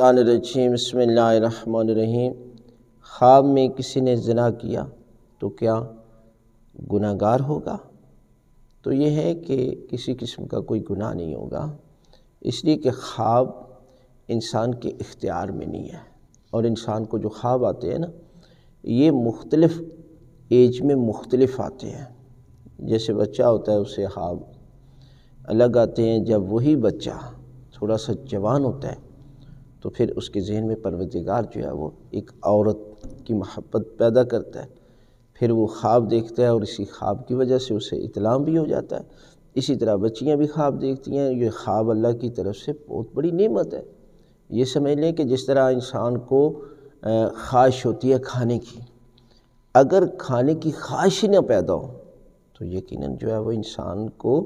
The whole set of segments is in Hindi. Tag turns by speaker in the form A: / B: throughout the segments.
A: रजीम बसमीम ख़्वाब में किसी ने जना किया तो क्या गुनागार होगा तो ये है कि किसी किस्म का कोई गुनाह नहीं होगा इसलिए कि ख्वाब इंसान के इख्तियार में नहीं है और इंसान को जो ख्वाब आते हैं ना ये मुख्तलफ़ एज में मुख्तलफ़ आते हैं जैसे बच्चा होता है उसे ख्वाब अलग आते हैं जब वही बच्चा थोड़ा सा जवान होता है तो फिर उसके जहन में परवरदिगार जो है वो एक औरत की महब्बत पैदा करता है फिर वो ख्वाब देखता है और इसी ख्वाब की वजह से उसे इतलाम भी हो जाता है इसी तरह बच्चियाँ भी ख्वाब देखती हैं ये ख्वाब अल्लाह की तरफ से बहुत बड़ी नेमत है ये समझ लें कि जिस तरह इंसान को ख्वाहिश होती है खाने की अगर खाने की ख्वाहिश ही ना पैदा हो तो यकीनन जो है वो इंसान को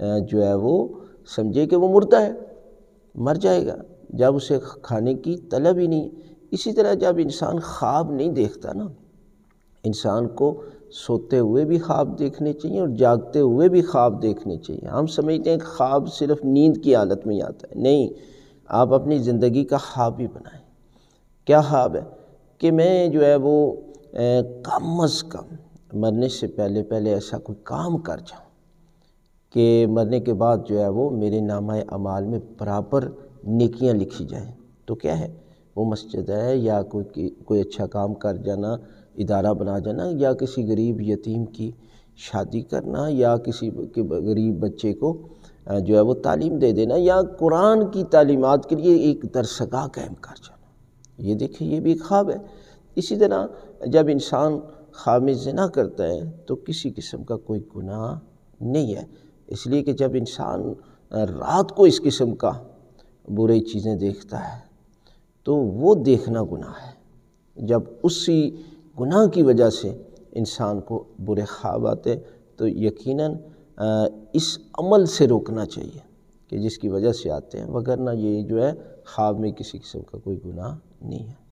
A: जो है वो समझे कि वो मुर्दा है मर जाएगा जब उसे खाने की तलब ही नहीं इसी तरह जब इंसान ख्वाब नहीं देखता ना इंसान को सोते हुए भी ख्वाब देखने चाहिए और जागते हुए भी ख्वाब देखने चाहिए हम समझते हैं कि ख्वाब सिर्फ नींद की हालत में आता है नहीं आप अपनी ज़िंदगी का ख्वाब ही बनाएं क्या ख्वाब है कि मैं जो है वो कम अज़ कम मरने से पहले पहले ऐसा कोई काम कर जाऊँ कि मरने के बाद जो है वो मेरे नामा अमाल में बराबर नेकियां लिखी जाएं तो क्या है वो मस्जिद है या कोई कोई अच्छा काम कर जाना इदारा बना जाना या किसी गरीब यतीम की शादी करना या किसी के गरीब बच्चे को जो है वो तालीम दे देना या कुरान की तालीमत के लिए एक दरसगा कायम कर जाना ये देखिए ये भी ख्वाब है इसी तरह जब इंसान ख्वाब में जना करता है तो किसी किस्म का कोई गुनाह नहीं है इसलिए कि जब इंसान रात को इस किस्म का बुरी चीज़ें देखता है तो वो देखना गुनाह है जब उसी गुनाह की वजह से इंसान को बुरे ख्वाब आते तो यकीनन इस अमल से रोकना चाहिए कि जिसकी वजह से आते हैं वगरना ये जो है ख्वाब में किसी किस्म का कोई गुनाह नहीं है